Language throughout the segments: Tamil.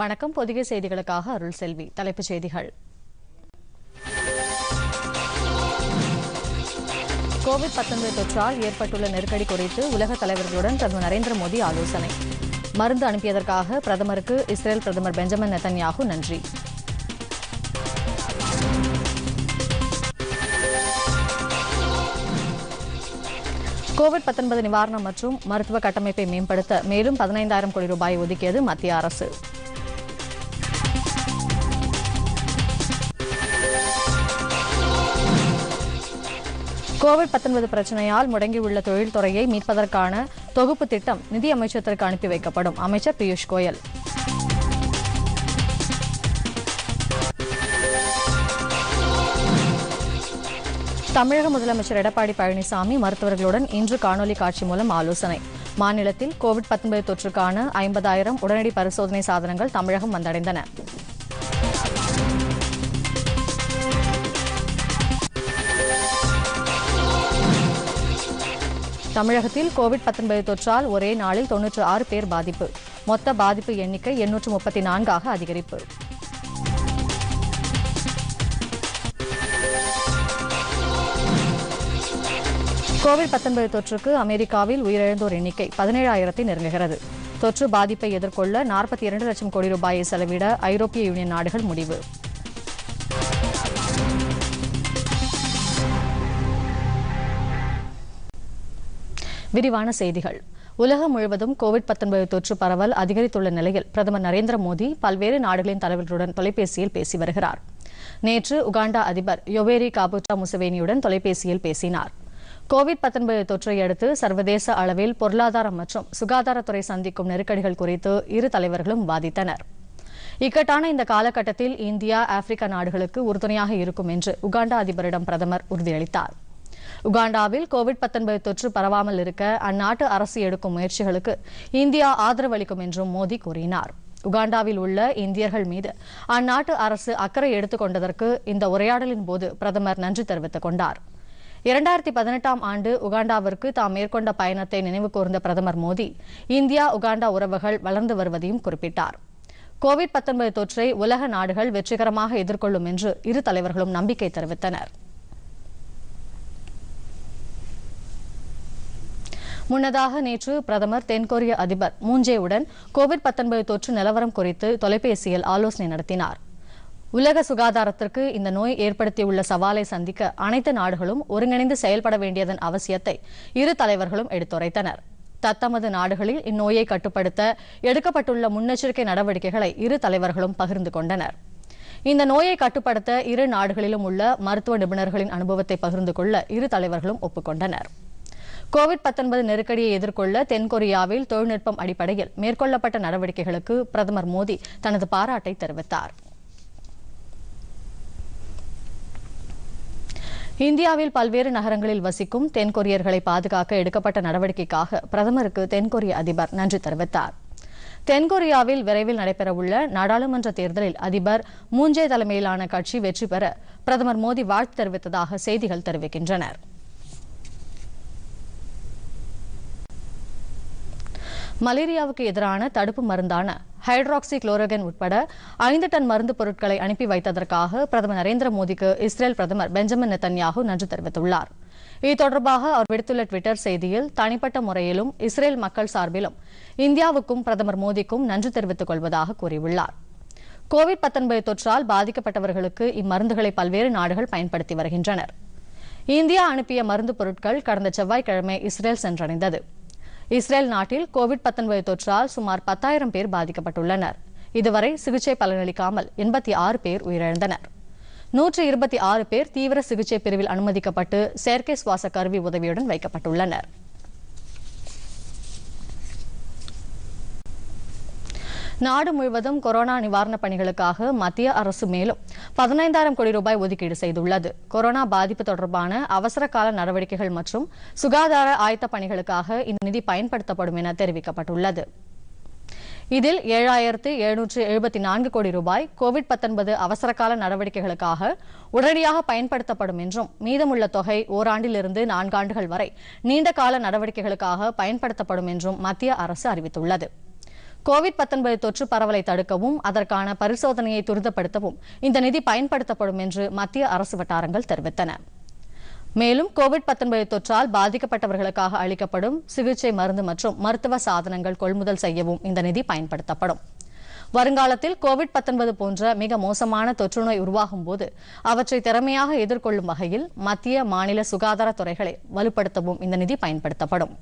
வணக்கம் பொதிகை செய்திகளுக்காக அருள் செல்வி தலைப்புச் செய்திகள் கோவிட் தொற்றால் ஏற்பட்டுள்ள நெருக்கடி குறித்து உலக தலைவர்களுடன் பிரதமர் நரேந்திர மோடி ஆலோசனை மருந்து அனுப்பியதற்காக பிரதமருக்கு இஸ்ரேல் பிரதமர் பெஞ்சமின் நெத்தன்யாகு நன்றி கோவிட் பத்தொன்பது நிவாரணம் மற்றும் மருத்துவ கட்டமைப்பை மேம்படுத்த மேலும் பதினைந்தாயிரம் கோடி ரூபாய் ஒதுக்கியது மத்திய அரசு கோவிட் பத்தொன்பது பிரச்சனையால் முடங்கியுள்ள தொழில்துறையை மீட்பதற்கான தொகுப்பு திட்டம் நிதி அமைச்சத்திற்கு அனுப்பி வைக்கப்படும் அமைச்சர் பியூஷ் கோயல் தமிழக முதலமைச்சர் எடப்பாடி பழனிசாமி மருத்துவர்களுடன் இன்று காணொலி காட்சி மூலம் ஆலோசனை மாநிலத்தில் கோவிட் தொற்றுக்கான ஐம்பதாயிரம் உடனடி பரிசோதனை சாதனங்கள் தமிழகம் வந்தடைந்தன தமிழகத்தில் கோவிட் தொற்றால் ஒரே நாளில் தொன்னூற்று ஆறு பேர் பாதிப்பு மொத்த பாதிப்பு எண்ணிக்கை எண்ணூற்று முப்பத்தி நான்காக அதிகரிப்பு கோவிட் பத்தொன்பது தொற்றுக்கு அமெரிக்காவில் உயிரிழந்தோர் எண்ணிக்கை பதினேழாயிரத்தை நெருங்குகிறது தொற்று பாதிப்பை எதிர்கொள்ள நாற்பத்தி இரண்டு லட்சம் கோடி ரூபாயை செலவிட ஐரோப்பிய யூனியன் நாடுகள் முடிவு விரிவான செய்திகள் உலகம் முழுவதும் கோவிட் தொற்று பரவல் அதிகரித்துள்ள நிலையில் பிரதமர் நரேந்திர மோடி பல்வேறு நாடுகளின் தலைவர்களுடன் தொலைபேசியில் பேசி வருகிறார் நேற்று உகாண்டா அதிபர் யொவேரி காபுட்டா முசவேனியுடன் தொலைபேசியில் பேசினார் கோவிட் தொற்றை அடுத்து சர்வதேச அளவில் பொருளாதாரம் மற்றும் சுகாதாரத்துறை சந்திக்கும் நெருக்கடிகள் குறித்து இரு தலைவர்களும் வாதித்தனர் இக்கட்டான இந்த காலகட்டத்தில் இந்தியா ஆப்பிரிக்க நாடுகளுக்கு உறுதுணையாக இருக்கும் என்று உகாண்டா அதிபரிடம் பிரதமர் உறுதியளித்தாா் உகாண்டாவில் கோவிட் தொற்று பரவாமல் இருக்க அந்நாட்டு அரசு எடுக்கும் முயற்சிகளுக்கு இந்தியா ஆதரவளிக்கும் என்றும் மோடி கூறினார் உகாண்டாவில் உள்ள இந்தியர்கள் மீது அந்நாட்டு அரசு அக்கறை எடுத்துக் கொண்டதற்கு இந்த உரையாடலின் போது பிரதமர் நன்றி தெரிவித்துக் கொண்டார் இரண்டாயிரத்தி பதினெட்டாம் ஆண்டு உகாண்டாவிற்கு தாம் மேற்கொண்ட பயணத்தை நினைவு கூர்ந்த பிரதமர் மோடி இந்தியா உகாண்டா உறவுகள் வளர்ந்து வருவதையும் குறிப்பிட்டார் கோவிட் தொற்றை உலக நாடுகள் வெற்றிகரமாக எதிர்கொள்ளும் என்று இரு தலைவர்களும் நம்பிக்கை தெரிவித்தனா் முன்னதாக நேற்று பிரதமர் தென்கொரிய அதிபர் மூஞ்சேவுடன் கோவிட் தொற்று நிலவரம் குறித்து தொலைபேசியில் ஆலோசனை நடத்தினார் உலக சுகாதாரத்திற்கு இந்த நோய் ஏற்படுத்தியுள்ள சவாலை சந்திக்க அனைத்து நாடுகளும் ஒருங்கிணைந்து செயல்பட வேண்டியதன் அவசியத்தை இரு தலைவர்களும் எடுத்துரைத்தனர் தத்தமது நாடுகளில் இந்நோயை கட்டுப்படுத்த எடுக்கப்பட்டுள்ள முன்னெச்சரிக்கை நடவடிக்கைகளை இரு தலைவர்களும் பகிர்ந்து கொண்டனர் இந்த நோயை கட்டுப்படுத்த இரு நாடுகளிலும் உள்ள மருத்துவ நிபுணர்களின் அனுபவத்தை பகிர்ந்து கொள்ள இரு தலைவர்களும் ஒப்புக்கொண்டனர் கோவிட் நெருக்கடியை எதிர்கொள்ள தென்கொரியாவில் தொழில்நுட்பம் அடிப்படையில் மேற்கொள்ளப்பட்ட நடவடிக்கைகளுக்கு பிரதமர் மோடி தனது பாராட்டை தெரிவித்தார் இந்தியாவில் பல்வேறு நகரங்களில் வசிக்கும் தென்கொரியர்களை பாதுகாக்க எடுக்கப்பட்ட நடவடிக்கைக்காக பிரதமருக்கு தென்கொரிய அதிபர் நன்றி தெரிவித்தார் தென்கொரியாவில் விரைவில் நடைபெறவுள்ள நாடாளுமன்ற தேர்தலில் அதிபர் மூஞ்சே தலைமையிலான கட்சி வெற்றி பெற பிரதமர் மோடி வாழ்த்து தெரிவித்ததாக செய்திகள் தெரிவிக்கின்றன மலேரியாவுக்கு எதிரான தடுப்பு மருந்தான ஹைட்ராக்சி குளோரோகன் உட்பட ஐந்து டன் மருந்து பொருட்களை அனுப்பி வைத்ததற்காக பிரதமர் நரேந்திர மோடிக்கு இஸ்ரேல் பிரதமர் பெஞ்சமின் நெத்தன்யாகு நன்றி தெரிவித்துள்ளார் இது தொடர்பாக அவர் விடுத்துள்ள டுவிட்டர் செய்தியில் தனிப்பட்ட முறையிலும் இஸ்ரேல் மக்கள் சார்பிலும் இந்தியாவுக்கும் பிரதமர் மோடிக்கும் நன்றி தெரிவித்துக் கொள்வதாக கூறியுள்ளார் கோவிட் தொற்றால் பாதிக்கப்பட்டவர்களுக்கு இம்மருந்துகளை பல்வேறு நாடுகள் பயன்படுத்தி வருகின்றனர் இந்தியா அனுப்பிய மருந்து பொருட்கள் கடந்த செவ்வாய்க்கிழமை இஸ்ரேல் சென்றடைந்தது இஸ்ரேல் நாட்டில் கோவிட் பத்தொன்பது தொற்றால் சுமார் பத்தாயிரம் பேர் பாதிக்கப்பட்டுள்ளனர் இதுவரை சிகிச்சை பலனளிக்காமல் எண்பத்தி ஆறு பேர் உயிரிழந்தனர் நூற்றி இருபத்தி ஆறு பேர் தீவிர சிகிச்சை பிரிவில் அனுமதிக்கப்பட்டு செயற்கை சுவாச கருவி உதவியுடன் வைக்கப்பட்டுள்ளனர் நாடு முழுவதும் கொரோனா நிவாரணப் பணிகளுக்காக மத்திய அரசு மேலும் பதினைந்தாயிரம் கோடி ரூபாய் ஒதுக்கீடு செய்துள்ளது கொரோனா பாதிப்பு தொடர்பான அவசர கால நடவடிக்கைகள் மற்றும் சுகாதார ஆயத்த பணிகளுக்காக இந்த நிதி பயன்படுத்தப்படும் என தெரிவிக்கப்பட்டுள்ளது இதில் ஏழாயிரத்து எழுநூற்று எழுபத்தி நான்கு கோடி ரூபாய் கோவிட் அவசரகால நடவடிக்கைகளுக்காக உடனடியாக பயன்படுத்தப்படும் என்றும் மீதமுள்ள தொகை ஓராண்டிலிருந்து நான்காண்டுகள் வரை நீண்ட கால நடவடிக்கைகளுக்காக பயன்படுத்தப்படும் என்றும் மத்திய அரசு அறிவித்துள்ளது கோவிட் பத்தொன்பது தொற்று பரவலை தடுக்கவும் அதற்கான பரிசோதனையை துரிதப்படுத்தவும் இந்த நிதி பயன்படுத்தப்படும் என்று மத்திய அரசு வட்டாரங்கள் தெரிவித்தன மேலும் கோவிட் பத்தொன்பது தொற்றால் பாதிக்கப்பட்டவர்களுக்காக அளிக்கப்படும் சிகிச்சை மருந்து மற்றும் மருத்துவ சாதனங்கள் கொள்முதல் செய்யவும் இந்த நிதி பயன்படுத்தப்படும் வருங்காலத்தில் கோவிட் பத்தொன்பது போன்ற மிக மோசமான தொற்றுநோய் உருவாகும் போது அவற்றை திறமையாக எதிர்கொள்ளும் வகையில் மத்திய மாநில துறைகளை வலுப்படுத்தவும் இந்த நிதி பயன்படுத்தப்படும்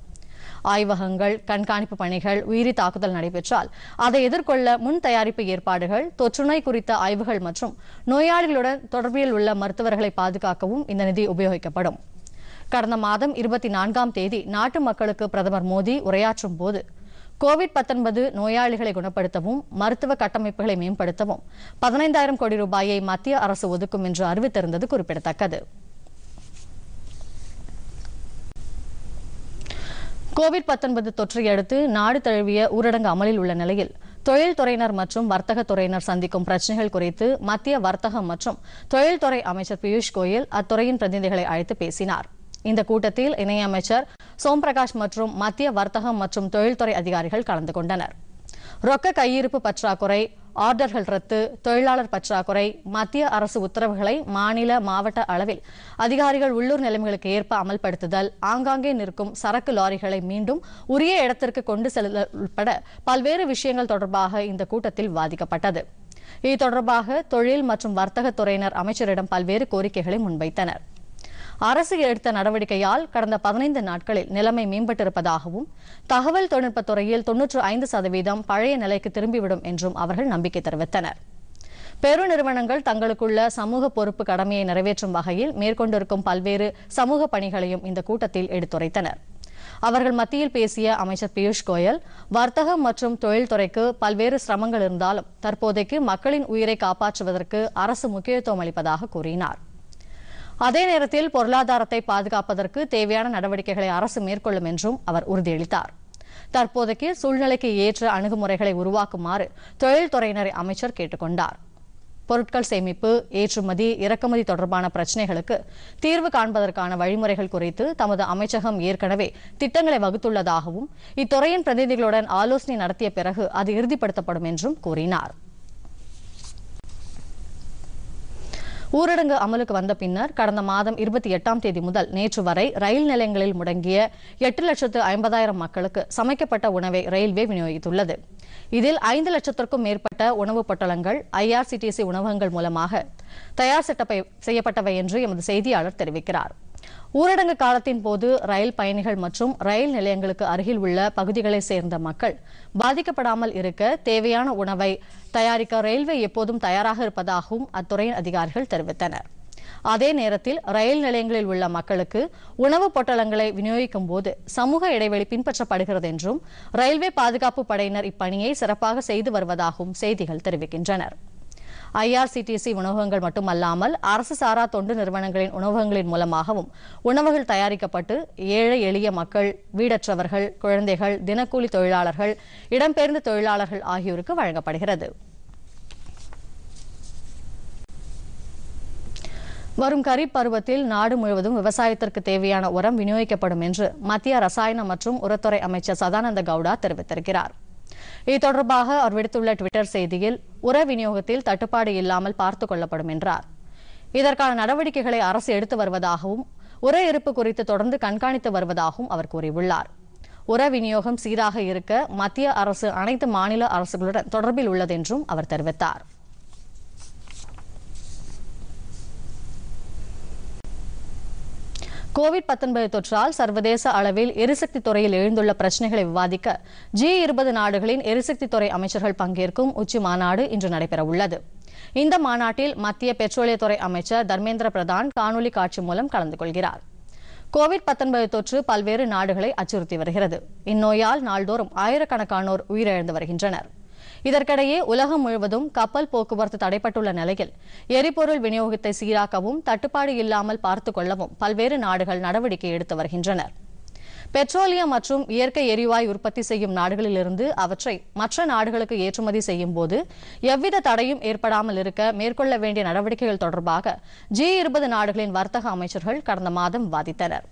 ஆய்வகங்கள் கண்காணிப்பு பணிகள் உயிரி தாக்குதல் நடைபெற்றால் அதை எதிர்கொள்ள முன் தயாரிப்பு ஏற்பாடுகள் தொற்றுநோய் குறித்த ஆய்வுகள் மற்றும் நோயாளிகளுடன் தொடர்பில் உள்ள மருத்துவர்களை பாதுகாக்கவும் இந்த நிதி உபயோகிக்கப்படும் கடந்த மாதம் இருபத்தி நான்காம் தேதி நாட்டு மக்களுக்கு பிரதமர் மோடி உரையாற்றும் போது கோவிட் பத்தொன்பது நோயாளிகளை குணப்படுத்தவும் மருத்துவ கட்டமைப்புகளை மேம்படுத்தவும் பதினைந்தாயிரம் கோடி ரூபாயை மத்திய அரசு ஒதுக்கும் என்று அறிவித்திருந்தது குறிப்பிடத்தக்கது கோவிட் பத்தொன்பது தொற்றையடுத்து நாடு தழுவிய ஊரடங்கு அமலில் உள்ள நிலையில் தொழில்துறையினர் மற்றும் வர்த்தக துறையினர் சந்திக்கும் பிரச்சனைகள் குறித்து மத்திய வர்த்தகம் மற்றும் தொழில்துறை அமைச்சர் பியூஷ் கோயல் அத்துறையின் பிரதிநிதிகளை அழைத்து பேசினார் இந்த கூட்டத்தில் இணையமைச்சர் சோம் பிரகாஷ் மற்றும் மத்திய வர்த்தகம் மற்றும் தொழில்துறை அதிகாரிகள் கலந்து கொண்டனர் ரொக்க கையிருப்பு பற்றாக்குறை ஆர்டர்கள் ரத்து தொழிலாளர் பற்றாக்குறை மத்திய அரசு உத்தரவுகளை மாநில மாவட்ட அளவில் அதிகாரிகள் உள்ளூர் நிலைமைகளுக்கு ஏற்ப அமல்படுத்துதல் ஆங்காங்கே நிற்கும் சரக்கு லாரிகளை மீண்டும் உரிய இடத்திற்கு கொண்டு செல்ல உட்பட பல்வேறு விஷயங்கள் தொடர்பாக இந்த கூட்டத்தில் விவாதிக்கப்பட்டது இது தொடர்பாக தொழில் மற்றும் வர்த்தக துறையினர் அமைச்சரிடம் பல்வேறு கோரிக்கைகளை முன்வைத்தனர் அரசு எடுத்த நடவடிக்கையால் கடந்த பதினைந்து நாட்களில் நிலைமை மேம்பட்டிருப்பதாகவும் தகவல் தொழில்நுட்பத் துறையில் தொன்னூற்று ஐந்து சதவீதம் பழைய நிலைக்கு திரும்பிவிடும் என்றும் அவர்கள் நம்பிக்கை தெரிவித்தனர் பெருநிறுவனங்கள் தங்களுக்குள்ள சமூக பொறுப்பு கடமையை நிறைவேற்றும் வகையில் மேற்கொண்டிருக்கும் பல்வேறு சமூக பணிகளையும் இந்த கூட்டத்தில் எடுத்துரைத்தனர் அவர்கள் மத்தியில் பேசிய அமைச்சர் பியூஷ் கோயல் வர்த்தகம் மற்றும் தொழில்துறைக்கு பல்வேறு சிரமங்கள் இருந்தாலும் தற்போதைக்கு மக்களின் உயிரை காப்பாற்றுவதற்கு அரசு முக்கியத்துவம் அளிப்பதாக கூறினார் அதே நேரத்தில் பொருளாதாரத்தை பாதுகாப்பதற்கு தேவையான நடவடிக்கைகளை அரசு மேற்கொள்ளும் என்றும் அவர் உறுதியளித்தார் தற்போதைக்கு சூழ்நிலைக்கு ஏற்ற அணுகுமுறைகளை உருவாக்குமாறு தொழில்துறையினரை அமைச்சர் கேட்டுக்கொண்டார் பொருட்கள் சேமிப்பு ஏற்றுமதி இறக்குமதி தொடர்பான பிரச்சினைகளுக்கு தீர்வு காண்பதற்கான வழிமுறைகள் குறித்து தமது அமைச்சகம் ஏற்கனவே திட்டங்களை வகுத்துள்ளதாகவும் இத்துறையின் பிரதிநிதிகளுடன் ஆலோசனை நடத்திய பிறகு அது இறுதிப்படுத்தப்படும் என்றும் கூறினாா் ஊரடங்கு அமலுக்கு வந்த பின்னர் கடந்த மாதம் இருபத்தி எட்டாம் தேதி முதல் நேற்று வரை ரயில் நிலையங்களில் முடங்கிய எட்டு லட்சத்து ஐம்பதாயிரம் மக்களுக்கு சமைக்கப்பட்ட உணவை ரயில்வே விநியோகித்துள்ளது இதில் ஐந்து லட்சத்திற்கும் மேற்பட்ட உணவுப் பட்டலங்கள் ஐஆர்சிடிசி உணவகங்கள் மூலமாக தயார் செய்யப்பட்டவை என்று எமது செய்தியாளர் தெரிவிக்கிறார் ஊரடங்கு காலத்தின் போது ரயில் பயணிகள் மற்றும் ரயில் நிலையங்களுக்கு அருகில் உள்ள பகுதிகளை சேர்ந்த மக்கள் பாதிக்கப்படாமல் இருக்க தேவையான உணவை தயாரிக்க ரயில்வே எப்போதும் தயாராக இருப்பதாகவும் அத்துறையின் அதிகாரிகள் தெரிவித்தனர் அதே நேரத்தில் ரயில் நிலையங்களில் உள்ள மக்களுக்கு உணவுப் பொட்டலங்களை விநியோகிக்கும் போது சமூக இடைவெளி பின்பற்றப்படுகிறது என்றும் ரயில்வே பாதுகாப்பு படையினர் இப்பணியை சிறப்பாக செய்து வருவதாகவும் செய்திகள் தெரிவிக்கின்றனர் ஐஆர்சிடிசி உணவகங்கள் மட்டுமல்லாமல் அரசு சாரா தொண்டு நிறுவனங்களின் உணவகங்களின் மூலமாகவும் உணவுகள் தயாரிக்கப்பட்டு ஏழை எளிய மக்கள் வீடற்றவர்கள் குழந்தைகள் தினக்கூலி தொழிலாளர்கள் இடம்பெயர்ந்த தொழிலாளர்கள் ஆகியோருக்கு வழங்கப்படுகிறது வரும் கரீப் பருவத்தில் நாடு முழுவதும் விவசாயத்திற்கு தேவையான உரம் விநியோகிக்கப்படும் என்று மத்திய ரசாயன மற்றும் உரத்துறை அமைச்சர் சதானந்த கவுடா தெரிவித்திருக்கிறார் இது தொடர்பாக அவர் விடுத்துள்ள டுவிட்டர் செய்தியில் உர விநியோகத்தில் தட்டுப்பாடு இல்லாமல் பார்த்துக் கொள்ளப்படும் என்றார் இதற்கான நடவடிக்கைகளை அரசு எடுத்து வருவதாகவும் உர இருப்பு குறித்து தொடர்ந்து கண்காணித்து வருவதாகவும் அவர் கூறியுள்ளார் உர விநியோகம் சீராக இருக்க மத்திய அரசு அனைத்து மாநில அரசுகளுடன் தொடர்பில் உள்ளது என்றும் அவர் தெரிவித்தார் கோவிட் பத்தொன்பது தொற்றால் சர்வதேச அளவில் எரிசக்தி துறையில் எழுந்துள்ள பிரச்சனைகளை விவாதிக்க ஜி இருபது நாடுகளின் எரிசக்தி துறை அமைச்சர்கள் பங்கேற்கும் உச்சி மாநாடு இன்று நடைபெறவுள்ளது இந்த மாநாட்டில் மத்திய பெட்ரோலியத்துறை அமைச்சர் தர்மேந்திர பிரதான் காணொலி காட்சி மூலம் கலந்து கொள்கிறார் கோவிட் பத்தொன்பது தொற்று பல்வேறு நாடுகளை அச்சுறுத்தி வருகிறது இந்நோயால் நாள்தோறும் ஆயிரக்கணக்கானோர் உயிரிழந்து வருகின்றனர் இதற்கிடையே உலகம் முழுவதும் கப்பல் போக்குவரத்து தடைப்பட்டுள்ள நிலையில் எரிபொருள் விநியோகத்தை சீராக்கவும் தட்டுப்பாடு இல்லாமல் பார்த்துக் கொள்ளவும் பல்வேறு நாடுகள் நடவடிக்கை எடுத்து வருகின்றனர் பெட்ரோலியம் மற்றும் இயற்கை எரிவாயு உற்பத்தி செய்யும் நாடுகளிலிருந்து அவற்றை மற்ற நாடுகளுக்கு ஏற்றுமதி செய்யும் போது எவ்வித தடையும் ஏற்படாமல் இருக்க மேற்கொள்ள வேண்டிய நடவடிக்கைகள் தொடர்பாக ஜி இருபது நாடுகளின் வர்த்தக அமைச்சர்கள் கடந்த மாதம் வாதித்தனர்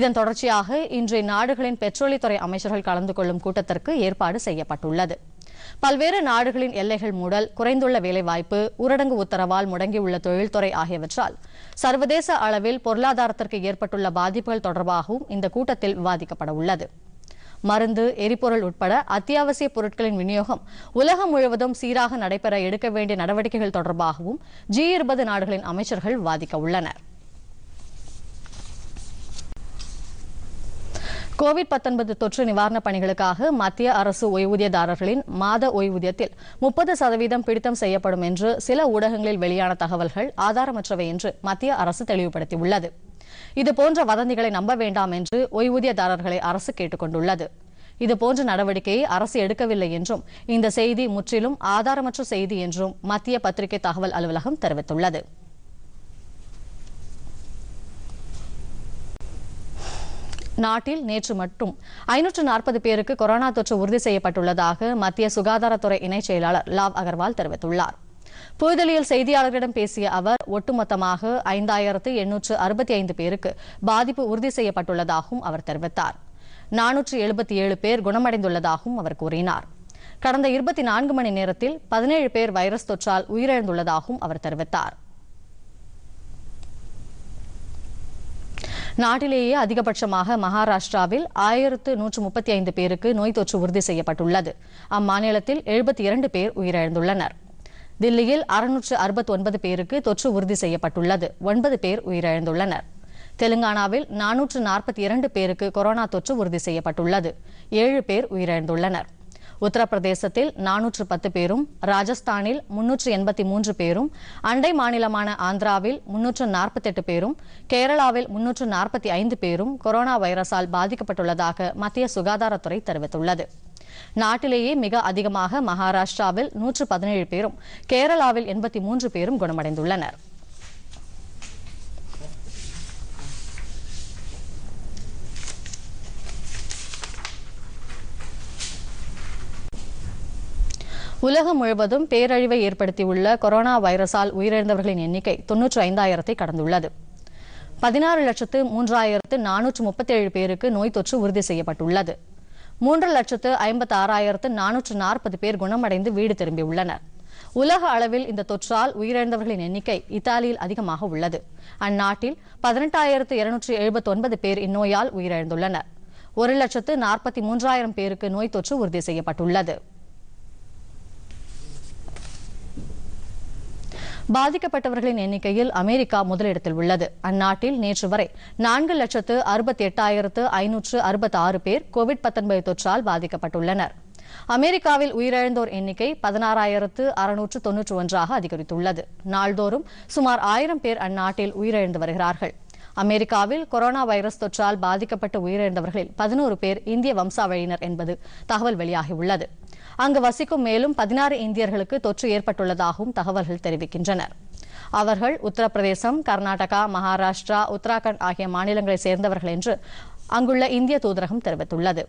இதன் தொடர்ச்சியாக இன்றைய நாடுகளின் பெட்ரோலியத்துறை அமைச்சர்கள் கலந்து கொள்ளும் கூட்டத்திற்கு ஏற்பாடு செய்யப்பட்டுள்ளது பல்வேறு நாடுகளின் எல்லைகள் மூடல் குறைந்துள்ள வேலைவாய்ப்பு ஊரடங்கு உத்தரவால் முடங்கியுள்ள தொழில்துறை ஆகியவற்றால் சர்வதேச அளவில் பொருளாதாரத்திற்கு ஏற்பட்டுள்ள பாதிப்புகள் தொடர்பாகவும் இந்த கூட்டத்தில் விவாதிக்கப்பட உள்ளது மருந்து எரிபொருள் உட்பட அத்தியாவசிய பொருட்களின் விநியோகம் உலகம் முழுவதும் சீராக நடைபெற எடுக்க வேண்டிய நடவடிக்கைகள் தொடர்பாகவும் ஜி இருபது நாடுகளின் அமைச்சர்கள் விவாதிக்க உள்ளனா் கோவிட் பத்தொன்பது தொற்று நிவாரண பணிகளுக்காக மத்திய அரசு ஓய்வூதியதாரர்களின் மாத ஓய்வூதியத்தில் முப்பது சதவீதம் பிடித்தம் செய்யப்படும் என்று சில ஊடகங்களில் வெளியான தகவல்கள் ஆதாரமற்றவை என்று மத்திய அரசு தெளிவுபடுத்தியுள்ளது இதுபோன்ற வதந்திகளை நம்ப வேண்டாம் என்று ஓய்வூதியதாரர்களை அரசு கேட்டுக் கொண்டுள்ளது இதுபோன்ற நடவடிக்கையை அரசு எடுக்கவில்லை என்றும் இந்த செய்தி முற்றிலும் ஆதாரமற்ற செய்தி என்றும் மத்திய பத்திரிகை தகவல் அலுவலகம் தெரிவித்துள்ளது நாட்டில் நேற்று மட்டும் ஐநூற்று நாற்பது பேருக்கு கொரோனா தொற்று உறுதி செய்யப்பட்டுள்ளதாக மத்திய சுகாதாரத்துறை இணைச் செயலாளர் லாவ் அகர்வால் தெரிவித்துள்ளார் புதுதில்லியில் செய்தியாளர்களிடம் பேசிய அவர் ஒட்டுமொத்தமாக ஐந்தாயிரத்து எண்ணூற்று அறுபத்தி ஐந்து பேருக்கு பாதிப்பு உறுதி செய்யப்பட்டுள்ளதாகவும் அவர் தெரிவித்தார் நானூற்று எழுபத்தி ஏழு பேர் குணமடைந்துள்ளதாகவும் அவர் கூறினார் கடந்த இருபத்தி நான்கு மணி நேரத்தில் பதினேழு பேர் வைரஸ் தொற்றால் உயிரிழந்துள்ளதாகவும் அவர் தெரிவித்தாா் நாட்டிலேயே அதிகபட்சமாக மகாராஷ்டிராவில் ஆயிரத்து நூற்று முப்பத்தி ஐந்து பேருக்கு நோய் தொற்று உறுதி செய்யப்பட்டுள்ளது அம்மாநிலத்தில் எழுபத்தி இரண்டு பேர் உயிரிழந்துள்ளனர் தில்லியில் அறுநூற்று அறுபத்தி ஒன்பது பேருக்கு தொற்று உறுதி செய்யப்பட்டுள்ளது ஒன்பது பேர் உயிரிழந்துள்ளனர் தெலுங்கானாவில் நானூற்று நாற்பத்தி இரண்டு பேருக்கு கொரோனா தொற்று உறுதி செய்யப்பட்டுள்ளது ஏழு பேர் உயிரிழந்துள்ளனா் உத்தரப்பிரதேசத்தில் நானூற்று பத்து பேரும் ராஜஸ்தானில் முன்னூற்று எண்பத்தி மூன்று பேரும் அண்டை மாநிலமான ஆந்திராவில் முன்னூற்று நாற்பத்தெட்டு பேரும் கேரளாவில் முன்னூற்று நாற்பத்தி ஐந்து பேரும் கொரோனா வைரஸால் பாதிக்கப்பட்டுள்ளதாக மத்திய சுகாதாரத்துறை தெரிவித்துள்ளது நாட்டிலேயே மிக அதிகமாக மகாராஷ்டிராவில் நூற்று பதினேழு பேரும் கேரளாவில் எண்பத்தி மூன்று பேரும் குணமடைந்துள்ளனா் உலகம் முழுவதும் பேரழிவை ஏற்படுத்தியுள்ள கொரோனா வைரஸால் உயிரிழந்தவர்களின் எண்ணிக்கை தொன்னூற்றி ஐந்தாயிரத்தை கடந்துள்ளது பதினாறு லட்சத்து மூன்றாயிரத்து நானூற்று முப்பத்தேழு பேருக்கு நோய் தொற்று உறுதி செய்யப்பட்டுள்ளது மூன்று லட்சத்து ஐம்பத்தி ஆறாயிரத்து நானூற்று நாற்பது பேர் குணமடைந்து வீடு திரும்பியுள்ளனர் உலக அளவில் இந்த தொற்றால் உயிரிழந்தவர்களின் எண்ணிக்கை இத்தாலியில் அதிகமாக உள்ளது அந்நாட்டில் பதினெட்டாயிரத்து இருநூற்றி எழுபத்தி ஒன்பது பேர் இந்நோயால் உயிரிழந்துள்ளனர் ஒரு லட்சத்து நாற்பத்தி மூன்றாயிரம் பேருக்கு நோய் தொற்று உறுதி செய்யப்பட்டுள்ளது பாதிக்கப்பட்டவர்களின் எண்ணிக்கையில் அமெரிக்கா முதலிடத்தில் உள்ளது அந்நாட்டில் நேற்று வரை நான்கு லட்சத்து அறுபத்தி எட்டாயிரத்து ஐநூற்று அறுபத்தி ஆறு பேர் கோவிட் தொற்றால் பாதிக்கப்பட்டுள்ளனர் அமெரிக்காவில் உயிரிழந்தோர் எண்ணிக்கை பதினாறாயிரத்து அறுநூற்று தொன்னூற்று ஒன்றாக அதிகரித்துள்ளது நாள்தோறும் சுமார் ஆயிரம் பேர் அந்நாட்டில் உயிரிழந்து வருகிறார்கள் அமெரிக்காவில் கொரோனா வைரஸ் தொற்றால் பாதிக்கப்பட்டு உயிரிழந்தவர்களில் பதினோரு பேர் இந்திய வம்சாவழியினர் என்பது தகவல் வெளியாகியுள்ளது அங்கு வசிக்கும் மேலும் பதினாறு இந்தியர்களுக்கு தொற்று ஏற்பட்டுள்ளதாகவும் தகவல்கள் தெரிவிக்கின்றன அவர்கள் உத்தரப்பிரதேசம் கர்நாடகா மகாராஷ்டிரா உத்தராகண்ட் ஆகிய மாநிலங்களை சேர்ந்தவர்கள் என்று அங்குள்ள இந்திய தூதரகம் தெரிவித்துள்ளது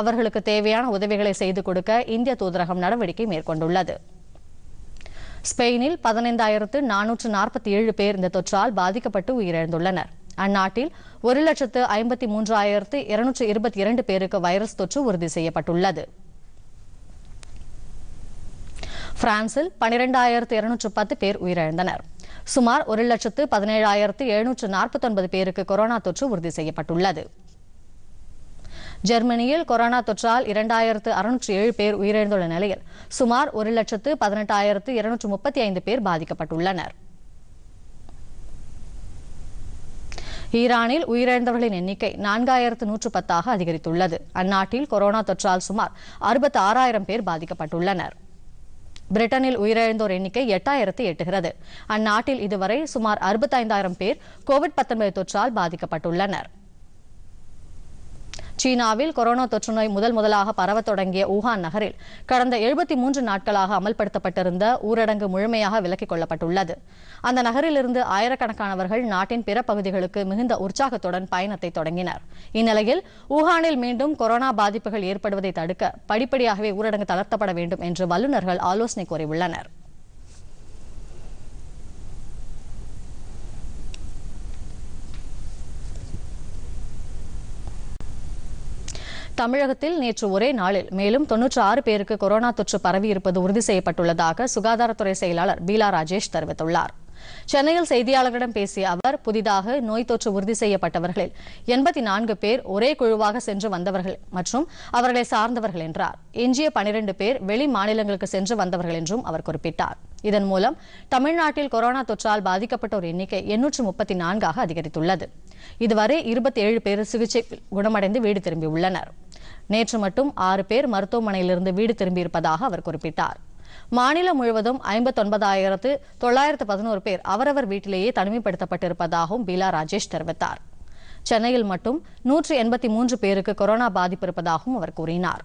அவர்களுக்கு தேவையான உதவிகளை செய்து கொடுக்க இந்திய தூதரகம் நடவடிக்கை மேற்கொண்டுள்ளது ஸ்பெயினில் பதினைந்தாயிரத்து நானூற்று நாற்பத்தி ஏழு பேர் இந்த தொற்றால் பாதிக்கப்பட்டு உயிரிழந்துள்ளனர் அந்நாட்டில் ஒரு லட்சத்து ஐம்பத்தி மூன்றாயிரத்து இருநூற்று இருபத்தி இரண்டு பேருக்கு வைரஸ் தொற்று உறுதி செய்யப்பட்டுள்ளது பிரான்சில் பனிரெண்டாயிரத்து இருநூற்று பத்து பேர் உயிரிழந்தனர் சுமார் ஒரு லட்சத்து பதினேழாயிரத்து எழுநூற்று நாற்பத்தொன்பது பேருக்கு கொரோனா தொற்று உறுதி செய்யப்பட்டுள்ளது ஜெர்மனியில் கொரோனா தொற்றால் இரண்டாயிரத்து அறுநூற்று ஏழு பேர் உயிரிழந்துள்ள நிலையில் சுமார் ஒரு லட்சத்து பதினெட்டாயிரத்து இருநூற்று முப்பத்தி ஐந்து பேர் பாதிக்கப்பட்டுள்ளனர் ஈரானில் உயிரிழந்தவர்களின் எண்ணிக்கை நான்காயிரத்து நூற்று பத்தாக அதிகரித்துள்ளது அந்நாட்டில் கொரோனா தொற்றால் சுமார் அறுபத்தி ஆறாயிரம் பேர் பாதிக்கப்பட்டுள்ளனர் பிரிட்டனில் உயிரிழந்தோர் எண்ணிக்கை எட்டாயிரத்து எட்டுகிறது அந்நாட்டில் இதுவரை சுமார் அறுபத்தைந்தாயிரம் பேர் கோவிட் தொற்றால் பாதிக்கப்பட்டுள்ளனா் சீனாவில் கொரோனா தொற்று நோய் முதல் முதலாக பரவ தொடங்கிய ஊஹான் நகரில் கடந்த எழுபத்தி மூன்று நாட்களாக அமல்படுத்தப்பட்டிருந்த ஊரடங்கு முழுமையாக விலக்கிக் கொள்ளப்பட்டுள்ளது அந்த நகரிலிருந்து ஆயிரக்கணக்கானவர்கள் நாட்டின் பிற பகுதிகளுக்கு மிகுந்த உற்சாகத்துடன் பயணத்தை தொடங்கினர் இந்நிலையில் ஊஹானில் மீண்டும் கொரோனா பாதிப்புகள் ஏற்படுவதை தடுக்க படிப்படியாகவே ஊரடங்கு தளர்த்தப்பட வேண்டும் என்று வல்லுநர்கள் ஆலோசனை கூறியுள்ளனா் தமிழகத்தில் நேற்று ஒரே நாளில் மேலும் தொன்னூற்றி ஆறு பேருக்கு கொரோனா தொற்று பரவியிருப்பது உறுதி செய்யப்பட்டுள்ளதாக சுகாதாரத்துறை செயலாளர் பீலா ராஜேஷ் தெரிவித்துள்ளார் சென்னையில் செய்தியாளர்களிடம் பேசிய அவர் புதிதாக நோய் தொற்று உறுதி செய்யப்பட்டவர்களில் எண்பத்தி நான்கு பேர் ஒரே குழுவாக சென்று வந்தவர்கள் மற்றும் அவர்களை சார்ந்தவர்கள் என்றார் எஞ்சிய பனிரண்டு பேர் வெளி மாநிலங்களுக்கு சென்று வந்தவர்கள் என்றும் அவர் குறிப்பிட்டார் இதன் மூலம் தமிழ்நாட்டில் கொரோனா தொற்றால் பாதிக்கப்பட்டோர் எண்ணிக்கை எண்ணூற்று முப்பத்தி நான்காக அதிகரித்துள்ளது இதுவரை இருபத்தி ஏழு பேர் சிகிச்சை குணமடைந்து வீடு திரும்பியுள்ளனா் நேற்று மட்டும் ஆறு பேர் மருத்துவமனையிலிருந்து வீடு திரும்பியிருப்பதாக அவர் குறிப்பிட்டார் மாநிலம் முழுவதும் ஐம்பத்தி ஒன்பதாயிரத்து தொள்ளாயிரத்து பதினோரு பேர் அவரவர் வீட்டிலேயே தனிமைப்படுத்தப்பட்டிருப்பதாகவும் பீலா ராஜேஷ் தெரிவித்தார் சென்னையில் மட்டும் நூற்றி எண்பத்தி மூன்று பேருக்கு கொரோனா பாதிப்பு இருப்பதாகவும் அவர் கூறினார்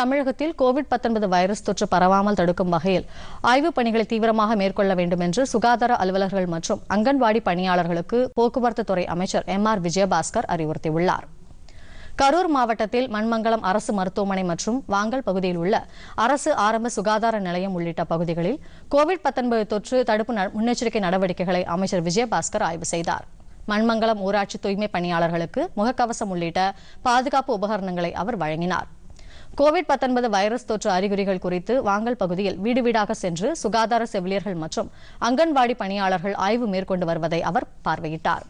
தமிழகத்தில் கோவிட் வைரஸ் தொற்று பரவாமல் தடுக்கும் வகையில் ஆய்வுப் பணிகளை தீவிரமாக மேற்கொள்ள வேண்டும் என்று சுகாதார அலுவலர்கள் மற்றும் அங்கன்வாடி பணியாளர்களுக்கு போக்குவரத்து துறை அமைச்சர் எம் ஆர் விஜயபாஸ்கர் அறிவுறுத்தியுள்ளார் கரூர் மாவட்டத்தில் மண்மங்கலம் அரசு மருத்துவமனை மற்றும் வாங்கல் பகுதியில் உள்ள அரசு ஆரம்ப சுகாதார நிலையம் உள்ளிட்ட பகுதிகளில் கோவிட் தொற்று தடுப்பு முன்னெச்சரிக்கை நடவடிக்கைகளை அமைச்சர் விஜயபாஸ்கர் ஆய்வு செய்தார் மண்மங்கலம் ஊராட்சி தூய்மை பணியாளர்களுக்கு முகக்கவசம் உள்ளிட்ட பாதுகாப்பு உபகரணங்களை அவர் வழங்கினார் கோவிட் பத்தொன்பது வைரஸ் தொற்று அறிகுறிகள் குறித்து வாங்கல் பகுதியில் வீடு வீடாக சென்று சுகாதார செவிலியர்கள் மற்றும் அங்கன்வாடி பணியாளர்கள் ஆய்வு மேற்கொண்டு வருவதை அவர் பார்வையிட்டார்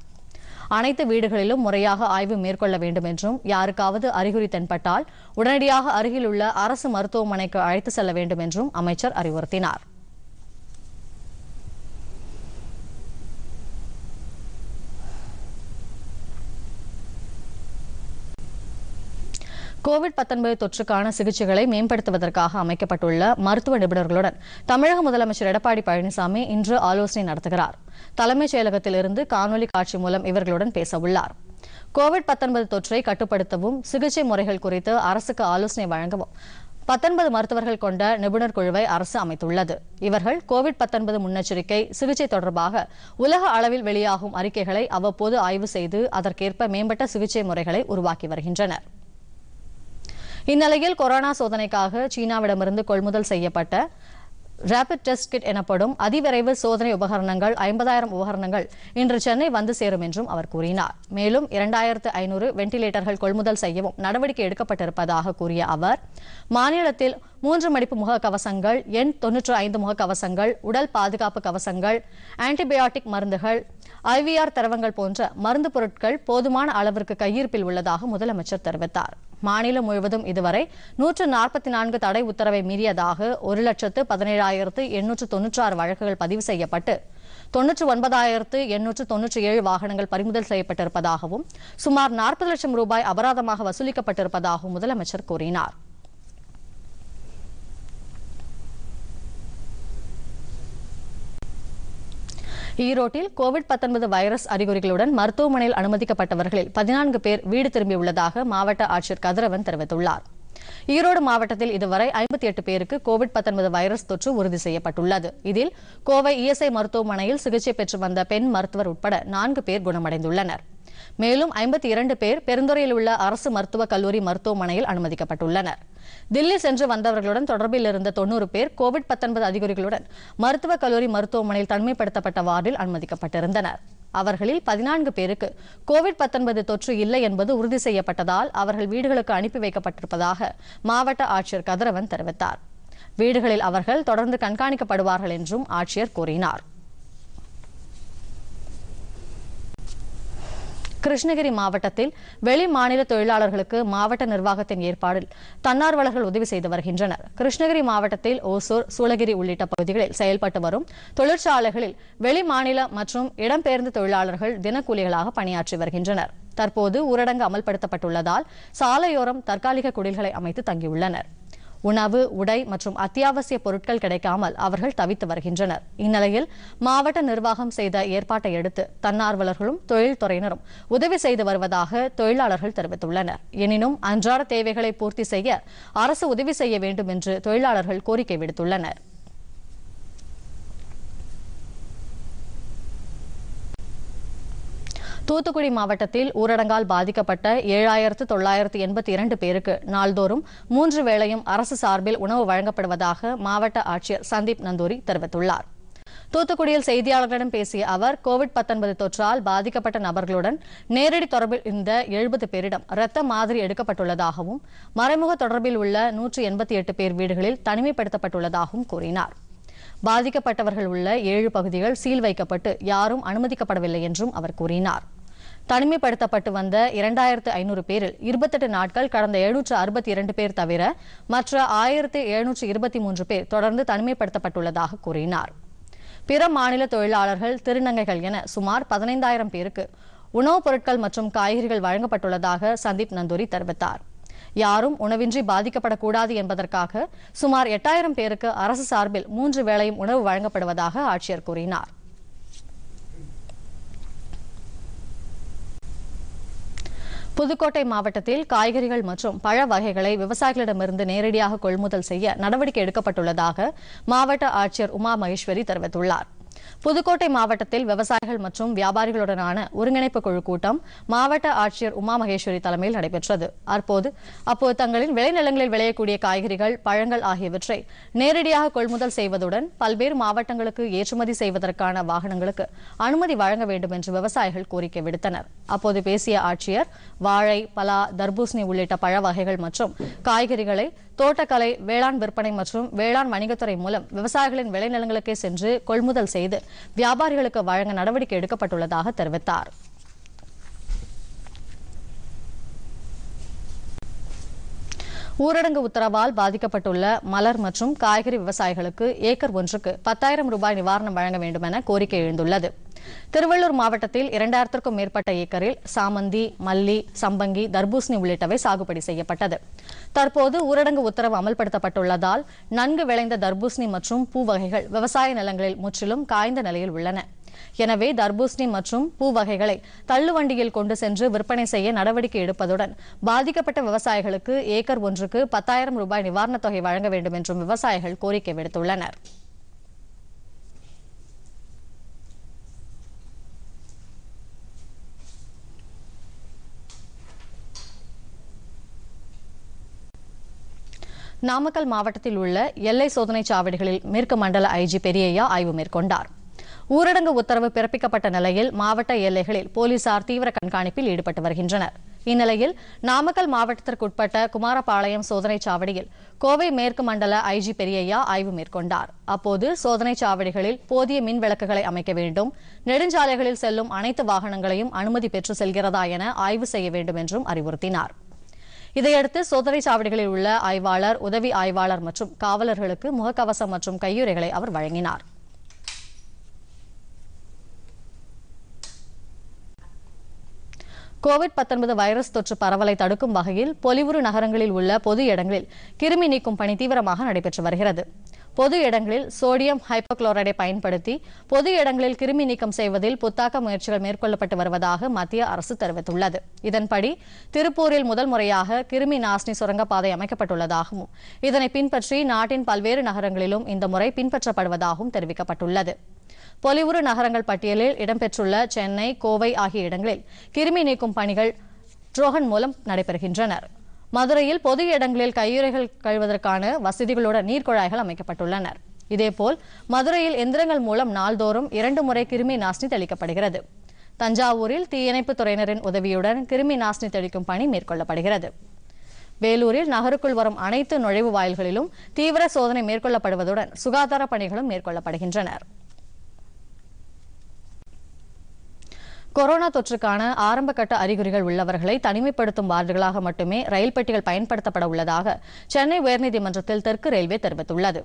அனைத்து வீடுகளிலும் முறையாக ஆய்வு மேற்கொள்ள வேண்டும் என்றும் யாருக்காவது அறிகுறி தென்பட்டால் உடனடியாக அருகிலுள்ள அரசு மருத்துவமனைக்கு அழைத்து செல்ல வேண்டும் என்றும் அமைச்சர் அறிவுறுத்தினார் கோவிட் பத்தொன்பது தொற்றுக்கான சிகிச்சைகளை மேம்படுத்துவதற்காக அமைக்கப்பட்டுள்ள மருத்துவ நிபுணர்களுடன் தமிழக முதலமைச்சர் எடப்பாடி பழனிசாமி இன்று ஆலோசனை நடத்துகிறார் தலைமைச் செயலகத்திலிருந்து காணொலி காட்சி மூலம் இவர்களுடன் பேசவுள்ளார் கோவிட் பத்தொன்பது தொற்றை கட்டுப்படுத்தவும் சிகிச்சை முறைகள் குறித்து அரசுக்கு ஆலோசனை வழங்கவும் பத்தொன்பது மருத்துவர்கள் கொண்ட நிபுணர் குழுவை அரசு அமைத்துள்ளது இவர்கள் கோவிட் பத்தொன்பது முன்னெச்சரிக்கை சிகிச்சை தொடர்பாக உலக அளவில் வெளியாகும் அறிக்கைகளை அவ்வப்போது ஆய்வு செய்து அதற்கேற்ப மேம்பட்ட சிகிச்சை முறைகளை உருவாக்கி வருகின்றனா் இந்நிலையில் கொரோனா சோதனைக்காக சீனாவிடமிருந்து கொள்முதல் செய்யப்பட்ட ரேபிட் டெஸ்ட் கிட் எனப்படும் அதிவிரைவு சோதனை உபகரணங்கள் ஐம்பதாயிரம் உபகரணங்கள் இன்று சென்னை வந்து சேரும் என்றும் அவர் கூறினார் மேலும் இரண்டாயிரத்து ஐநூறு வெண்டிலேட்டர்கள் கொள்முதல் செய்யவும் நடவடிக்கை எடுக்கப்பட்டிருப்பதாக கூறிய அவர் மாநிலத்தில் மூன்று மடிப்பு முகக்கவசங்கள் எண் தொன்னூற்று ஐந்து முகக்கவசங்கள் உடல் பாதுகாப்பு கவசங்கள் ஆன்டிபயோட்டிக் மருந்துகள் ஐவிஆர் தரவங்கள் போன்ற மருந்து பொருட்கள் போதுமான அளவிற்கு கையிருப்பில் உள்ளதாக முதலமைச்சர் தெரிவித்தார் மாநிலம் முழுவதும் இதுவரை நூற்று நாற்பத்தி நான்கு தடை உத்தரவை மீறியதாக ஒரு லட்சத்து பதினேழாயிரத்து எண்ணூற்று தொன்னூற்றாறு வழக்குகள் பதிவு செய்யப்பட்டு தொன்னூற்று ஒன்பதாயிரத்து எண்ணூற்று தொன்னூற்றி ஏழு வாகனங்கள் பறிமுதல் செய்யப்பட்டிருப்பதாகவும் சுமார் நாற்பது லட்சம் ரூபாய் அபராதமாக வசூலிக்கப்பட்டிருப்பதாகவும் முதலமைச்சர் கூறினாா் ஈரோட்டில் கோவிட் வைரஸ் அறிகுறிகளுடன் மருத்துவமனையில் அனுமதிக்கப்பட்டவர்களில் பதினான்கு பேர் வீடு திரும்பியுள்ளதாக மாவட்ட ஆட்சியர் கதிரவன் தெரிவித்துள்ளார் ஈரோடு மாவட்டத்தில் இதுவரை ஐம்பத்தி எட்டு பேருக்கு கோவிட் வைரஸ் தொற்று உறுதி செய்யப்பட்டுள்ளது இதில் கோவை இஎஸ்ஐ மருத்துவமனையில் சிகிச்சை பெற்று வந்த பெண் மருத்துவர் உட்பட நான்கு பேர் குணமடைந்துள்ளனா் மேலும் ஐம்பத்தி இரண்டு பேர் பெருந்துறையில் உள்ள அரசு மருத்துவக் கல்லூரி மருத்துவமனையில் அனுமதிக்கப்பட்டுள்ளனர் தில்லி சென்று வந்தவர்களுடன் தொடர்பில் இருந்த தொன்னூறு பேர் கோவிட் அதிகாரிகளுடன் மருத்துவக் கல்லூரி மருத்துவமனையில் தனிமைப்படுத்தப்பட்ட வார்டில் அனுமதிக்கப்பட்டிருந்தனர் அவர்களில் பதினான்கு பேருக்கு கோவிட் பத்தொன்பது தொற்று இல்லை என்பது உறுதி செய்யப்பட்டதால் அவர்கள் வீடுகளுக்கு அனுப்பி வைக்கப்பட்டிருப்பதாக மாவட்ட ஆட்சியர் கதிரவன் தெரிவித்தார் வீடுகளில் அவர்கள் தொடர்ந்து கண்காணிக்கப்படுவார்கள் என்றும் ஆட்சியர் கூறினார் கிருஷ்ணகிரி மாவட்டத்தில் வெளி மாநில தொழிலாளர்களுக்கு மாவட்ட நிர்வாகத்தின் ஏற்பாடில் தன்னார்வலர்கள் உதவி செய்து வருகின்றனர் கிருஷ்ணகிரி மாவட்டத்தில் ஓசூர் சூளகிரி உள்ளிட்ட பகுதிகளில் செயல்பட்டு வரும் தொழிற்சாலைகளில் வெளி மாநில மற்றும் இடம்பெயர்ந்த தொழிலாளர்கள் தினக்கூலிகளாக பணியாற்றி வருகின்றனர் தற்போது ஊரடங்கு அமல்படுத்தப்பட்டுள்ளதால் சாலையோரம் தற்காலிக குடில்களை அமைத்து தங்கியுள்ளனா் உணவு உடை மற்றும் அத்தியாவசிய பொருட்கள் கிடைக்காமல் அவர்கள் தவித்து வருகின்றனர் இந்நிலையில் மாவட்ட நிர்வாகம் செய்த ஏற்பாட்டை அடுத்து தன்னார்வலர்களும் தொழில்துறையினரும் உதவி செய்து வருவதாக தொழிலாளர்கள் தெரிவித்துள்ளனர் எனினும் அன்றாட தேவைகளை பூர்த்தி செய்ய அரசு உதவி செய்ய வேண்டும் என்று தொழிலாளர்கள் கோரிக்கை விடுத்துள்ளனா் தூத்துக்குடி மாவட்டத்தில் ஊரடங்கால் பாதிக்கப்பட்ட ஏழாயிரத்து தொள்ளாயிரத்து எண்பத்தி இரண்டு பேருக்கு நாள்தோறும் மூன்று வேளையும் அரசு சார்பில் உணவு வழங்கப்படுவதாக மாவட்ட ஆட்சியர் சந்தீப் நந்தூரி தெரிவித்துள்ளார் தூத்துக்குடியில் செய்தியாளர்களிடம் பேசிய அவர் கோவிட் தொற்றால் பாதிக்கப்பட்ட நபர்களுடன் நேரடி தொடர்பில் இருந்த எழுபது பேரிடம் இரத்த மாதிரி எடுக்கப்பட்டுள்ளதாகவும் மறைமுக தொடர்பில் உள்ள நூற்று எண்பத்தி எட்டு பேர் வீடுகளில் தனிமைப்படுத்தப்பட்டுள்ளதாகவும் கூறினார் பாதிக்கப்பட்டவர்கள் உள்ள ஏழு பகுதிகள் சீல் வைக்கப்பட்டு யாரும் அனுமதிக்கப்படவில்லை என்றும் அவர் கூறினார் தனிமைப்படுத்தப்பட்டு வந்த இரண்டாயிரத்து ஐநூறு பேரில் இருபத்தெட்டு நாட்கள் கடந்த எழுநூற்று அறுபத்தி இரண்டு பேர் தவிர மற்ற ஆயிரத்து எழுநூற்று இருபத்தி மூன்று பேர் தொடர்ந்து தனிமைப்படுத்தப்பட்டுள்ளதாக கூறினார் பிற மாநில தொழிலாளர்கள் திருநங்கைகள் என சுமார் பதினைந்தாயிரம் பேருக்கு உணவுப் பொருட்கள் மற்றும் காய்கறிகள் வழங்கப்பட்டுள்ளதாக சந்தீப் நந்தூரி தெரிவித்தார் யாரும் உணவின்றி பாதிக்கப்படக்கூடாது என்பதற்காக சுமார் எட்டாயிரம் பேருக்கு அரசு சார்பில் மூன்று வேளையும் உணவு வழங்கப்படுவதாக ஆட்சியர் கூறினார் புதுக்கோட்டை மாவட்டத்தில் காய்கறிகள் மற்றும் பழ வகைகளை விவசாயிகளிடமிருந்து நேரடியாக கொள்முதல் செய்ய நடவடிக்கை எடுக்கப்பட்டுள்ளதாக மாவட்ட ஆட்சியர் உமா மகேஸ்வரி தெரிவித்துள்ளாா் புதுக்கோட்டை மாவட்டத்தில் விவசாயிகள் மற்றும் வியாபாரிகளுடனான ஒருங்கிணைப்பு குழு கூட்டம் மாவட்ட ஆட்சியர் உமா மகேஸ்வரி தலைமையில் நடைபெற்றது அப்போது அப்போது தங்களின் விளைநிலங்களில் விளையக்கூடிய காய்கறிகள் பழங்கள் ஆகியவற்றை நேரடியாக கொள்முதல் செய்வதுடன் பல்வேறு மாவட்டங்களுக்கு ஏற்றுமதி செய்வதற்கான வாகனங்களுக்கு அனுமதி வழங்க வேண்டும் என்று விவசாயிகள் கோரிக்கை விடுத்தனர் அப்போது பேசிய ஆட்சியர் வாழை பலா தர்பூசணி உள்ளிட்ட பழ வகைகள் மற்றும் காய்கறிகளை தோட்டக்கலை வேளாண் விற்பனை மற்றும் வேளாண் வணிகத்துறை மூலம் விவசாயிகளின் விளைநிலங்களுக்கே சென்று கொள்முதல் செய்து வியாபாரிகளுக்கு வழங்க நடவடிக்கை எடுக்கப்பட்டுள்ளதாக தெரிவித்தார் ஊரடங்கு உத்தரவால் பாதிக்கப்பட்டுள்ள மலர் மற்றும் காய்கறி விவசாயிகளுக்கு ஏக்கர் ஒன்றுக்கு பத்தாயிரம் ரூபாய் நிவாரணம் வழங்க வேண்டும் என கோரிக்கை எழுந்துள்ளது திருவள்ளூர் மாவட்டத்தில் இரண்டாயிரத்திற்கும் மேற்பட்ட ஏக்கரில் சாமந்தி மல்லி சம்பங்கி தர்பூசணி உள்ளிட்டவை சாகுபடி செய்யப்பட்டது தற்போது ஊரடங்கு உத்தரவு அமல்படுத்தப்பட்டுள்ளதால் நன்கு விளைந்த தர்பூசணி மற்றும் பூ வகைகள் விவசாய நிலங்களில் முற்றிலும் காய்ந்த நிலையில் உள்ளன எனவே தர்பூசணி மற்றும் பூ வகைகளை தள்ளுவண்டியில் கொண்டு சென்று விற்பனை செய்ய நடவடிக்கை எடுப்பதுடன் பாதிக்கப்பட்ட விவசாயிகளுக்கு ஏக்கர் ஒன்றுக்கு பத்தாயிரம் ரூபாய் நிவாரணத் தொகை வழங்க வேண்டும் என்றும் விவசாயிகள் கோரிக்கை விடுத்துள்ளனா் நாமக்கல் மாவட்டத்தில் உள்ள எல்லை சோதனை சாவடிகளில் மேற்கு மண்டல ஐஜி பெரியையா ஆய்வு மேற்கொண்டார் ஊரடங்கு உத்தரவு பிறப்பிக்கப்பட்ட நிலையில் மாவட்ட எல்லைகளில் போலீசார் தீவிர கண்காணிப்பில் ஈடுபட்டு வருகின்றனர் இந்நிலையில் நாமக்கல் மாவட்டத்திற்குட்பட்ட குமாரபாளையம் சோதனை சாவடியில் கோவை மேற்கு மண்டல ஐஜி பெரியய்யா ஆய்வு மேற்கொண்டார் அப்போது சோதனை சாவடிகளில் போதிய மின் விளக்குகளை அமைக்க வேண்டும் நெடுஞ்சாலைகளில் செல்லும் அனைத்து வாகனங்களையும் அனுமதி பெற்று செல்கிறதா என ஆய்வு செய்ய வேண்டும் என்றும் அறிவுறுத்தினாா் இதையடுத்து சோதனை சாவடிகளில் உள்ள ஆய்வாளர் உதவி ஆய்வாளர் மற்றும் காவலர்களுக்கு முகக்கவசம் மற்றும் கையுறைகளை அவர் வழங்கினார் கோவிட் வைரஸ் தொற்று பரவலை தடுக்கும் வகையில் பொலிவுறு நகரங்களில் உள்ள பொது இடங்களில் கிருமி நீக்கும் பணி தீவிரமாக நடைபெற்று வருகிறது பொது இடங்களில் சோடியம் ஹைப்போக்ளோரைடை பயன்படுத்தி பொது இடங்களில் கிருமி நீக்கம் செய்வதில் புத்தாக்க முயற்சிகள் மேற்கொள்ளப்பட்டு வருவதாக மத்திய அரசு தெரிவித்துள்ளது இதன்படி திருப்பூரில் முதல் முறையாக கிருமி நாசினி சுரங்கப்பாதை அமைக்கப்பட்டுள்ளதாகவும் இதனை பின்பற்றி நாட்டின் பல்வேறு நகரங்களிலும் இந்த முறை பின்பற்றப்படுவதாகவும் தெரிவிக்கப்பட்டுள்ளது பொலிவுறு நகரங்கள் பட்டியலில் இடம்பெற்றுள்ள சென்னை கோவை ஆகிய இடங்களில் கிருமி நீக்கும் பணிகள் ட்ரோகன் மூலம் நடைபெறுகின்றன மதுரையில் பொது இடங்களில் கையுறைகள் கழுவதற்கான வசதிகளோட நீர்க்குழாய்கள் அமைக்கப்பட்டுள்ளனர் இதேபோல் மதுரையில் எந்திரங்கள் மூலம் நாள்தோறும் இரண்டு முறை கிருமி நாசினி தெளிக்கப்படுகிறது தஞ்சாவூரில் தீயணைப்பு துறையினரின் உதவியுடன் கிருமி நாசினி தெளிக்கும் பணி மேற்கொள்ளப்படுகிறது வேலூரில் நகருக்குள் வரும் அனைத்து நுழைவு வாயில்களிலும் தீவிர சோதனை மேற்கொள்ளப்படுவதுடன் சுகாதார பணிகளும் மேற்கொள்ளப்படுகின்றன கொரோனா தொற்றுக்கான ஆரம்பகட்ட அறிகுறிகள் உள்ளவர்களை தனிமைப்படுத்தும் வார்டுகளாக மட்டுமே ரயில் பெட்டிகள் பயன்படுத்தப்பட உள்ளதாக சென்னை உயர்நீதிமன்றத்தில் தெற்கு ரயில்வே தெரிவித்துள்ளது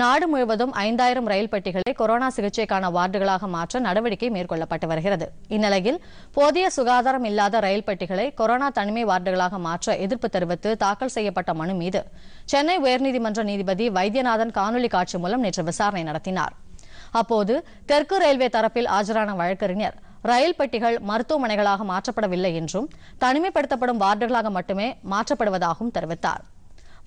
நாடு முழுவதும் ஐந்தாயிரம் ரயில் பெட்டிகளை கொரோனா சிகிச்சைக்கான வார்டுகளாக மாற்ற நடவடிக்கை மேற்கொள்ளப்பட்டு வருகிறது இந்நிலையில் போதிய சுகாதாரம் இல்லாத ரயில் பெட்டிகளை கொரோனா தனிமை வார்டுகளாக மாற்ற எதிர்ப்பு தெரிவித்து தாக்கல் செய்யப்பட்ட மனு மீது சென்னை உயர்நீதிமன்ற நீதிபதி வைத்தியநாதன் காணொலி காட்சி மூலம் நேற்று விசாரணை நடத்தினார் அப்போது தெற்கு ரயில்வே தரப்பில் ஆஜரான வழக்கறிஞர் ரயில் பெட்டிகள் மருத்துவமனைகளாக மாற்றப்படவில்லை என்றும் தனிமைப்படுத்தப்படும் வார்டுகளாக மட்டுமே மாற்றப்படுவதாகவும் தெரிவித்தார்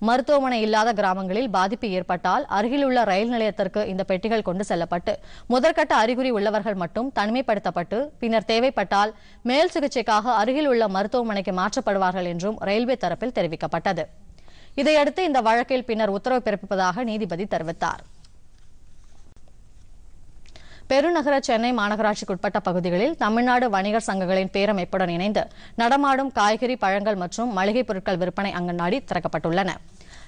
மருத்துவமனை இல்லாத கிராமங்களில் பாதிப்பு ஏற்பட்டால் அருகிலுள்ள ரயில் நிலையத்திற்கு இந்த பெட்டிகள் கொண்டு செல்லப்பட்டு முதற்கட்ட அறிகுறி உள்ளவர்கள் மட்டும் தனிமைப்படுத்தப்பட்டு பின்னர் தேவைப்பட்டால் மேல் சிகிச்சைக்காக அருகில் உள்ள மருத்துவமனைக்கு மாற்றப்படுவார்கள் என்றும் ரயில்வே தரப்பில் தெரிவிக்கப்பட்டது இதையடுத்து இந்த வழக்கில் பின்னர் உத்தரவு பிறப்பிப்பதாக நீதிபதி தெரிவித்தார் பெருநகர சென்னை மாநகராட்சிக்குட்பட்ட பகுதிகளில் தமிழ்நாடு வணிகர் சங்கங்களின் பேரமைப்புடன் இணைந்து நடமாடும் காய்கறி பழங்கள் மற்றும் மளிகைப் பொருட்கள் விற்பனை அங்கன்வாடி திறக்கப்பட்டுள்ளன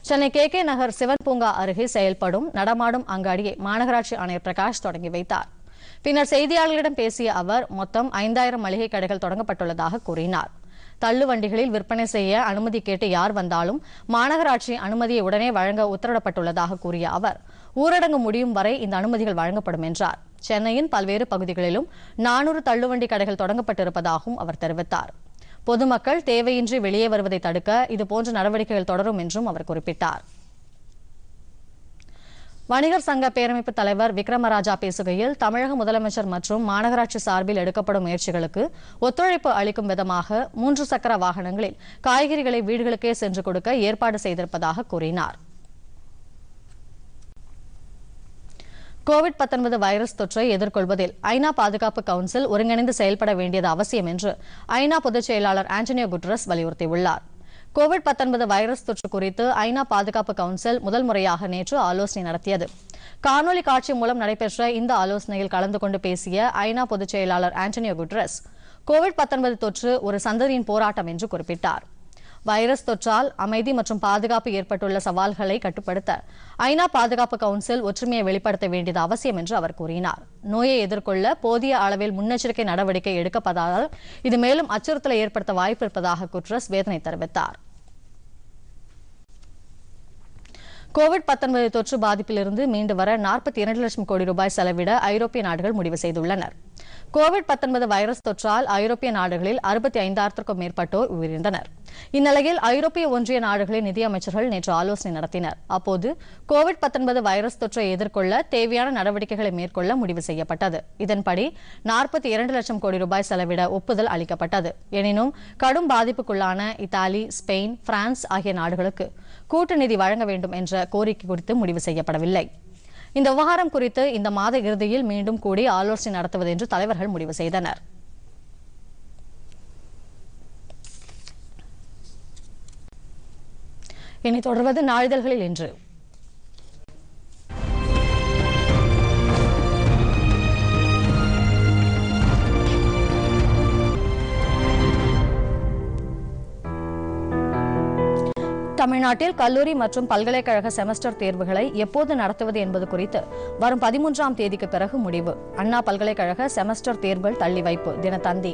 சென்னை கே கே நகர் சிவன் பூங்கா அருகே செயல்படும் நடமாடும் அங்காடியை மாநகராட்சி ஆணையர் பிரகாஷ் தொடங்கி வைத்தார் பின்னர் செய்தியாளர்களிடம் பேசிய அவர் மொத்தம் ஐந்தாயிரம் மளிகை கடைகள் தொடங்கப்பட்டுள்ளதாக கூறினார் தள்ளு வண்டிகளில் விற்பனை செய்ய அனுமதி கேட்டு யார் வந்தாலும் மாநகராட்சி அனுமதியை உடனே வழங்க உத்தரவிடப்பட்டுள்ளதாக கூறிய அவர் ஊரடங்கு முடியும் வரை இந்த அனுமதிகள் வழங்கப்படும் என்றார் சென்னையின் பல்வேறு பகுதிகளிலும் நானூறு தள்ளுவண்டி கடைகள் தொடங்கப்பட்டிருப்பதாகவும் அவர் தெரிவித்தார் பொதுமக்கள் தேவையின்றி வெளியே வருவதை தடுக்க இதுபோன்ற நடவடிக்கைகள் தொடரும் என்றும் அவர் குறிப்பிட்டார் வணிகர் சங்க பேரமைப்பு தலைவர் விக்ரமராஜா பேசுகையில் தமிழக முதலமைச்சர் மற்றும் மாநகராட்சி சார்பில் எடுக்கப்படும் முயற்சிகளுக்கு ஒத்துழைப்பு அளிக்கும் விதமாக மூன்று சக்கர வாகனங்களில் காய்கறிகளை வீடுகளுக்கே சென்று கொடுக்க ஏற்பாடு செய்திருப்பதாக கூறினாா் கோவிட் பத்தொன்பது வைரஸ் தொற்றை எதிர்கொள்வதில் ஐநா பாதுகாப்பு கவுன்சில் ஒருங்கிணைந்து செயல்பட வேண்டியது அவசியம் என்று ஐநா பொதுச் செயலாளர் ஆண்டனியோ குட்ரஸ் வலியுறுத்தியுள்ளார் கோவிட் பத்தொன்பது வைரஸ் தொற்று குறித்து ஐநா பாதுகாப்பு கவுன்சில் முதல் முறையாக நேற்று ஆலோசனை நடத்தியது காணொலி காட்சி மூலம் நடைபெற்ற இந்த ஆலோசனையில் கலந்து கொண்டு பேசிய ஐநா பொதுச் செயலாளர் ஆண்டனியோ குட்ரஸ் கோவிட் பத்தொன்பது தொற்று ஒரு சந்ததியின் போராட்டம் என்று குறிப்பிட்டார் வைரஸ் தொற்றால் அமைதி மற்றும் பாதுகாப்பு ஏற்பட்டுள்ள சவால்களை கட்டுப்படுத்த ஐநா பாதுகாப்பு கவுன்சில் ஒற்றுமையை வெளிப்படுத்த வேண்டியது அவசியம் என்று அவர் கூறினார் நோயை எதிர்கொள்ள போதிய அளவில் முன்னெச்சரிக்கை நடவடிக்கை எடுக்கப்பதால் இது மேலும் அச்சுறுத்தலை ஏற்படுத்த வாய்ப்பு இருப்பதாக குட்ரஸ் வேதனை தெரிவித்தார் கோவிட் தொற்று பாதிப்பிலிருந்து மீண்டு வர நாற்பத்தி இரண்டு லட்சம் கோடி ரூபாய் செலவிட ஐரோப்பிய நாடுகள் முடிவு செய்துள்ளனா் கோவிட் வைரஸ் தொற்றால் ஐரோப்பிய நாடுகளில் அறுபத்தி ஐந்தாயிரத்திற்கும் மேற்பட்டோர் உயிரிழந்தனர் இந்நிலையில் ஐரோப்பிய ஒன்றிய நாடுகளின் நிதியமைச்சர்கள் நேற்று ஆலோசனை நடத்தினர் அப்போது கோவிட் வைரஸ் தொற்றை எதிர்கொள்ள தேவையான நடவடிக்கைகளை மேற்கொள்ள முடிவு செய்யப்பட்டது இதன்படி நாற்பத்தி இரண்டு லட்சம் கோடி ரூபாய் செலவிட ஒப்புதல் அளிக்கப்பட்டது எனினும் கடும் பாதிப்புக்குள்ளான இத்தாலி ஸ்பெயின் பிரான்ஸ் ஆகிய நாடுகளுக்கு கூட்டு நிதி வழங்க வேண்டும் என்ற கோரிக்கை குறித்து முடிவு செய்யப்படவில்லை இந்த விவகாரம் குறித்து இந்த மாத இறுதியில் மீண்டும் கூடி ஆலோசனை நடத்துவது என்று தலைவர்கள் முடிவு செய்தனர் இனி தொடர்வது நாளிதழ்களில் இன்று தமிழ்நாட்டில் கல்லூரி மற்றும் பல்கலைக்கழக செமஸ்டர் தேர்வுகளை எப்போது நடத்துவது என்பது குறித்து வரும் பதிமூன்றாம் தேதிக்கு பிறகு முடிவு அண்ணா பல்கலைக்கழக செமஸ்டர் தேர்வுகள் தள்ளி வைப்பு தினத்தந்தி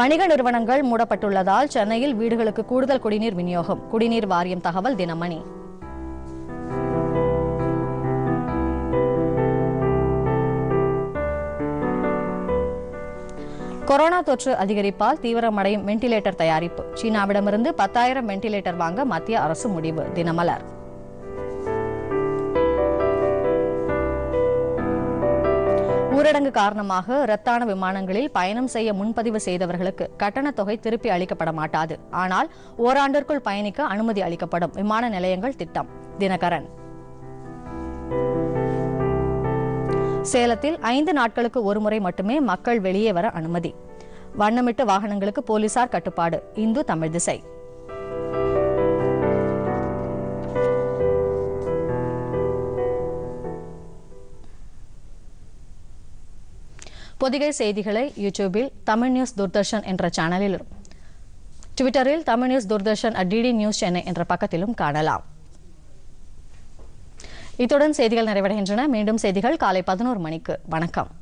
வணிக நிறுவனங்கள் மூடப்பட்டுள்ளதால் சென்னையில் வீடுகளுக்கு கூடுதல் குடிநீர் விநியோகம் குடிநீர் வாரியம் தகவல் தினமணி கொரோனா தொற்று அதிகரிப்பால் தீவிரமடையும் வெண்டிலேட்டர் தயாரிப்பு சீனாவிடமிருந்து பத்தாயிரம் வெண்டிலேட்டர் வாங்க மத்திய அரசு முடிவு தினமலர் ஊரடங்கு காரணமாக ரத்தான விமானங்களில் பயணம் செய்ய முன்பதிவு செய்தவர்களுக்கு கட்டணத் தொகை திருப்பி அளிக்கப்பட மாட்டாது ஆனால் ஓராண்டிற்குள் பயணிக்க அனுமதி அளிக்கப்படும் விமான நிலையங்கள் திட்டம் தினகரன் சேலத்தில் ஐந்து நாட்களுக்கு ஒருமுறை மட்டுமே மக்கள் வெளியே வர அனுமதி வண்ணமிட்டு வாகனங்களுக்கு போலீசார் கட்டுப்பாடு இந்து தமிழ் திசை பொதிகை செய்திகளை யூடியூபில் தமிழ் நியூஸ் தூர்தர்ஷன் என்ற சேனலிலும் ட்விட்டரில் Tamil news Doordarshan at DD news Chennai என்ற பக்கத்திலும் காணலாம் இத்துடன் செய்திகள் நிறைவடைகின்றன மீண்டும் செய்திகள் காலை பதினோரு மணிக்கு வணக்கம்